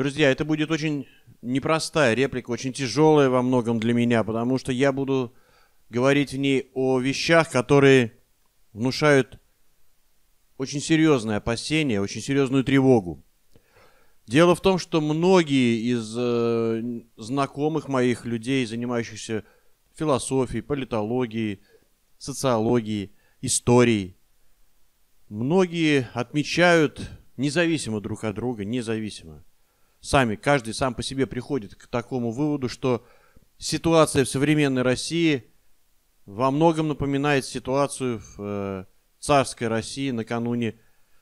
Друзья, это будет очень непростая реплика, очень тяжелая во многом для меня, потому что я буду говорить в ней о вещах, которые внушают очень серьезное опасение, очень серьезную тревогу. Дело в том, что многие из э, знакомых моих людей, занимающихся философией, политологией, социологией, историей, многие отмечают независимо друг от друга, независимо – сами, каждый сам по себе приходит к такому выводу, что ситуация в современной России во многом напоминает ситуацию в э, царской России накануне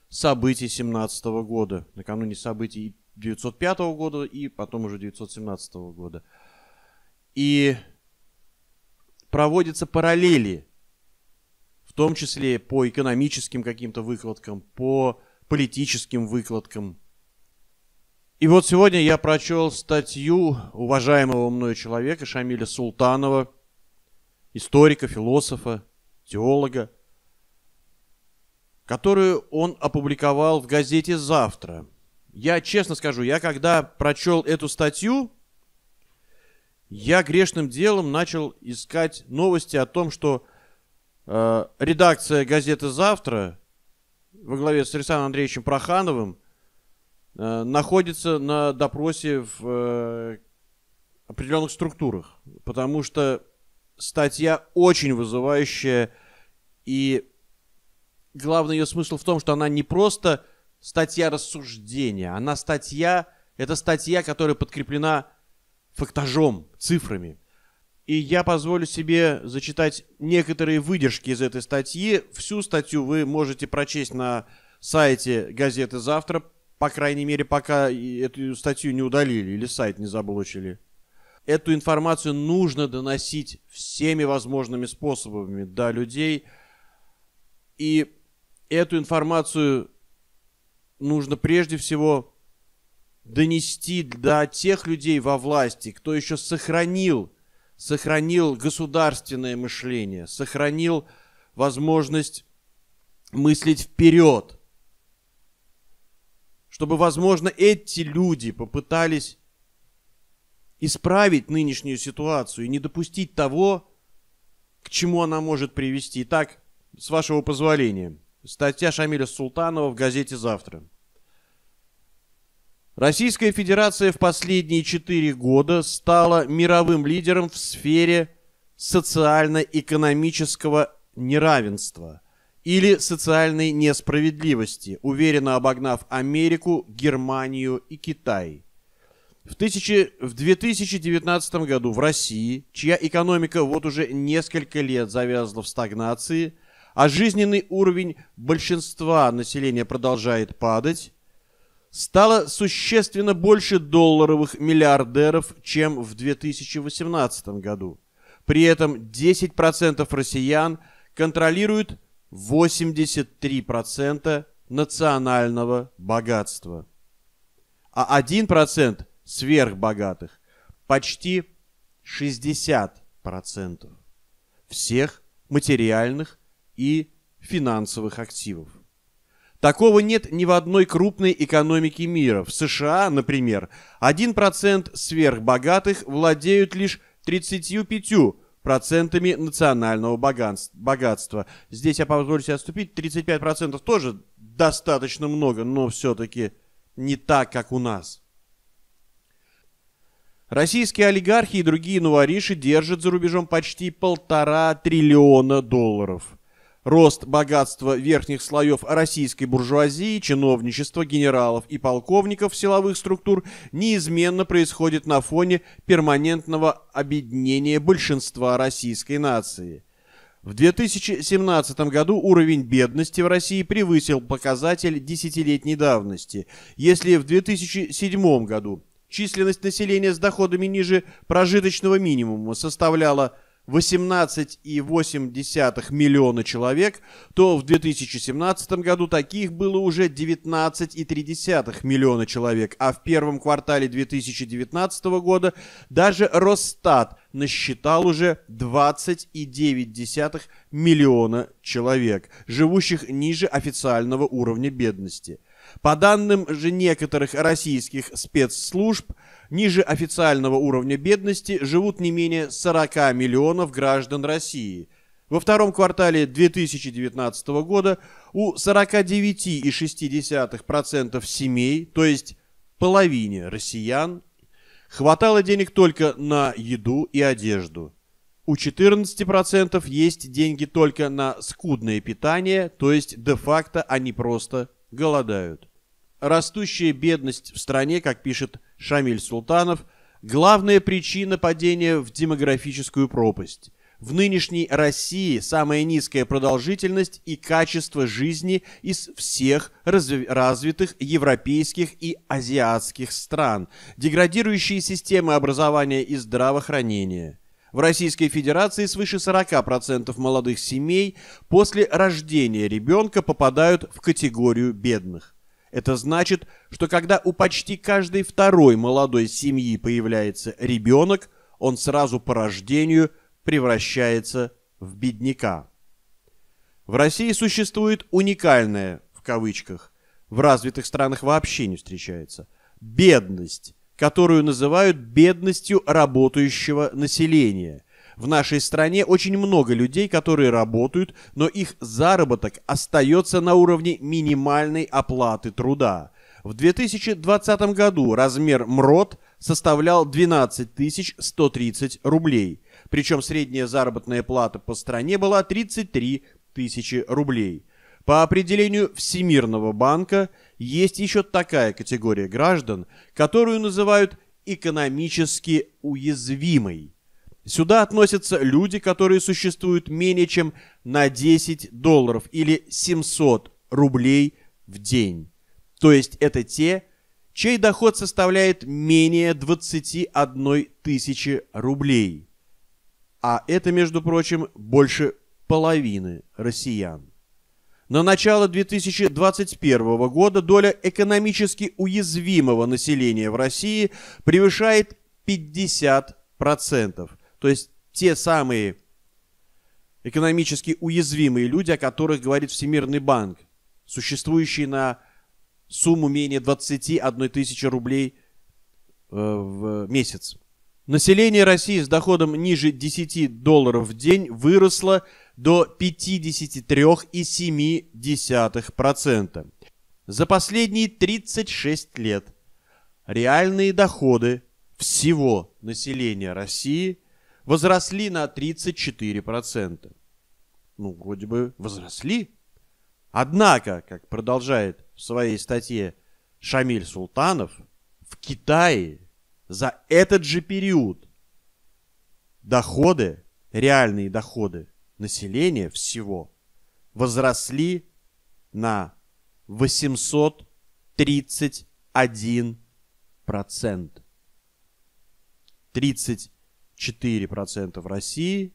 событий 17 -го года, накануне событий 905 -го года и потом уже 917 -го года. И проводятся параллели, в том числе по экономическим каким-то выкладкам, по политическим выкладкам – и вот сегодня я прочел статью уважаемого мною человека Шамиля Султанова, историка, философа, теолога, которую он опубликовал в газете «Завтра». Я честно скажу, я когда прочел эту статью, я грешным делом начал искать новости о том, что э, редакция газеты «Завтра» во главе с Александром Андреевичем Прохановым – Э, находится на допросе в э, определенных структурах, потому что статья очень вызывающая, и главный ее смысл в том, что она не просто статья рассуждения, она статья, это статья, которая подкреплена фактажом, цифрами. И я позволю себе зачитать некоторые выдержки из этой статьи. Всю статью вы можете прочесть на сайте газеты «Завтра», по крайней мере, пока эту статью не удалили или сайт не заблочили. Эту информацию нужно доносить всеми возможными способами до людей. И эту информацию нужно прежде всего донести до тех людей во власти, кто еще сохранил, сохранил государственное мышление, сохранил возможность мыслить вперед – чтобы, возможно, эти люди попытались исправить нынешнюю ситуацию и не допустить того, к чему она может привести. Так, с вашего позволения, статья Шамиля Султанова в газете «Завтра». Российская Федерация в последние четыре года стала мировым лидером в сфере социально-экономического неравенства – или социальной несправедливости, уверенно обогнав Америку, Германию и Китай. В, тысячи, в 2019 году в России, чья экономика вот уже несколько лет завязла в стагнации, а жизненный уровень большинства населения продолжает падать, стало существенно больше долларовых миллиардеров, чем в 2018 году. При этом 10% россиян контролируют 83% национального богатства, а 1% сверхбогатых почти 60% всех материальных и финансовых активов. Такого нет ни в одной крупной экономике мира. В США, например, 1% сверхбогатых владеют лишь 35% процентами национального богатства. Здесь я позволю себе отступить. 35% процентов тоже достаточно много, но все-таки не так, как у нас. Российские олигархи и другие новориши держат за рубежом почти полтора триллиона долларов – Рост богатства верхних слоев российской буржуазии, чиновничества, генералов и полковников силовых структур неизменно происходит на фоне перманентного обеднения большинства российской нации. В 2017 году уровень бедности в России превысил показатель десятилетней давности. Если в 2007 году численность населения с доходами ниже прожиточного минимума составляла – 18,8 миллиона человек, то в 2017 году таких было уже 19,3 миллиона человек, а в первом квартале 2019 года даже Росстат насчитал уже 20,9 миллиона человек, живущих ниже официального уровня бедности – по данным же некоторых российских спецслужб, ниже официального уровня бедности живут не менее 40 миллионов граждан России. Во втором квартале 2019 года у 49,6% семей, то есть половине россиян, хватало денег только на еду и одежду. У 14% есть деньги только на скудное питание, то есть де-факто они просто голодают. Растущая бедность в стране, как пишет Шамиль Султанов, главная причина падения в демографическую пропасть. В нынешней России самая низкая продолжительность и качество жизни из всех разви развитых европейских и азиатских стран, деградирующие системы образования и здравоохранения – в Российской Федерации свыше 40% молодых семей после рождения ребенка попадают в категорию бедных. Это значит, что когда у почти каждой второй молодой семьи появляется ребенок, он сразу по рождению превращается в бедняка. В России существует уникальная, в кавычках, в развитых странах вообще не встречается, бедность, которую называют бедностью работающего населения. В нашей стране очень много людей, которые работают, но их заработок остается на уровне минимальной оплаты труда. В 2020 году размер МРОТ составлял 12 130 рублей, причем средняя заработная плата по стране была 33 тысячи рублей. По определению Всемирного банка есть еще такая категория граждан, которую называют экономически уязвимой. Сюда относятся люди, которые существуют менее чем на 10 долларов или 700 рублей в день. То есть это те, чей доход составляет менее 21 тысячи рублей. А это, между прочим, больше половины россиян. На начало 2021 года доля экономически уязвимого населения в России превышает 50%. То есть те самые экономически уязвимые люди, о которых говорит Всемирный банк, существующие на сумму менее 21 тысячи рублей э, в месяц. Население России с доходом ниже 10 долларов в день выросло до 53,7%. За последние 36 лет реальные доходы всего населения России возросли на 34%. Ну, вроде бы возросли. Однако, как продолжает в своей статье Шамиль Султанов, в Китае за этот же период доходы, реальные доходы населения всего возросли на 831 процент. 34 процента в России,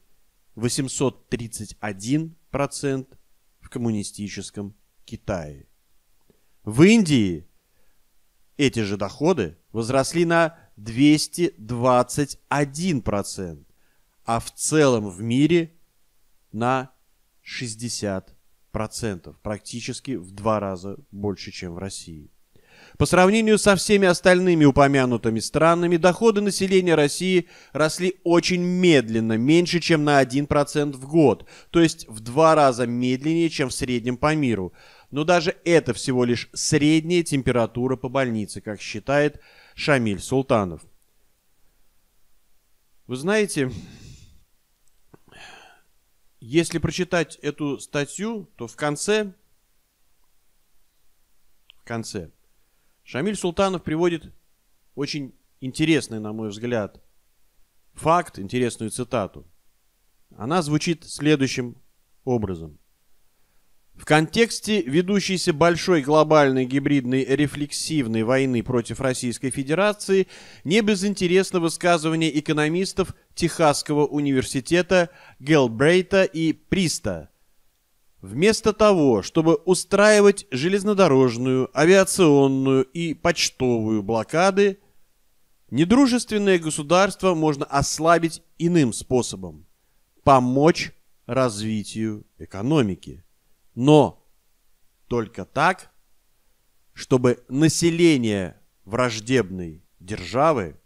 831 процент в коммунистическом Китае. В Индии эти же доходы возросли на 221 процент, а в целом в мире на 60%, практически в два раза больше, чем в России. По сравнению со всеми остальными упомянутыми странами, доходы населения России росли очень медленно, меньше, чем на 1% в год, то есть в два раза медленнее, чем в среднем по миру. Но даже это всего лишь средняя температура по больнице, как считает Шамиль Султанов. Вы знаете, если прочитать эту статью, то в конце, в конце, Шамиль Султанов приводит очень интересный, на мой взгляд, факт, интересную цитату. Она звучит следующим образом. В контексте ведущейся большой глобальной гибридной рефлексивной войны против Российской Федерации не безинтересно высказывание экономистов Техасского университета Гелбрейта и Приста. Вместо того, чтобы устраивать железнодорожную, авиационную и почтовую блокады, недружественное государство можно ослабить иным способом – помочь развитию экономики. Но только так, чтобы население враждебной державы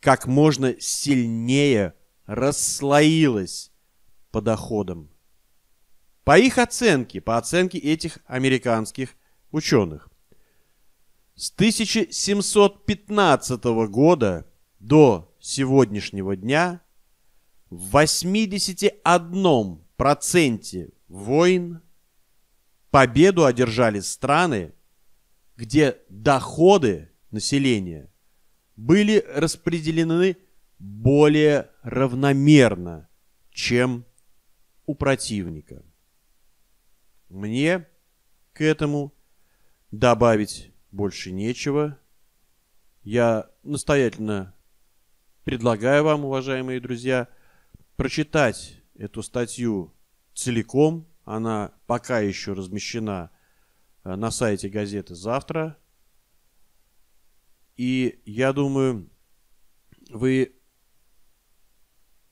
как можно сильнее расслоилось по доходам. По их оценке, по оценке этих американских ученых, с 1715 года до сегодняшнего дня в 81% войн Победу одержали страны, где доходы населения были распределены более равномерно, чем у противника. Мне к этому добавить больше нечего. Я настоятельно предлагаю вам, уважаемые друзья, прочитать эту статью целиком – она пока еще размещена э, на сайте газеты «Завтра». И я думаю, вы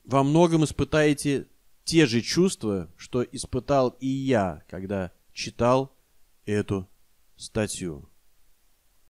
во многом испытаете те же чувства, что испытал и я, когда читал эту статью.